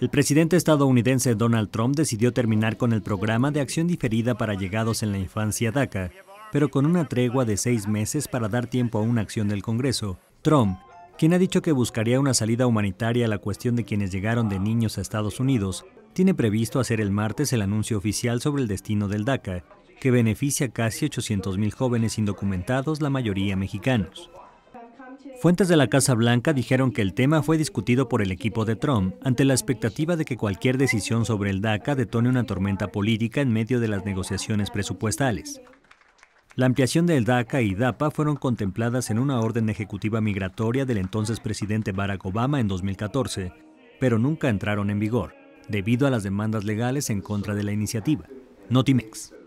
El presidente estadounidense Donald Trump decidió terminar con el programa de acción diferida para llegados en la infancia DACA, pero con una tregua de seis meses para dar tiempo a una acción del Congreso. Trump, quien ha dicho que buscaría una salida humanitaria a la cuestión de quienes llegaron de niños a Estados Unidos, tiene previsto hacer el martes el anuncio oficial sobre el destino del DACA, que beneficia a casi 800.000 jóvenes indocumentados, la mayoría mexicanos. Fuentes de la Casa Blanca dijeron que el tema fue discutido por el equipo de Trump ante la expectativa de que cualquier decisión sobre el DACA detone una tormenta política en medio de las negociaciones presupuestales. La ampliación del DACA y DAPA fueron contempladas en una orden ejecutiva migratoria del entonces presidente Barack Obama en 2014, pero nunca entraron en vigor, debido a las demandas legales en contra de la iniciativa. Notimex.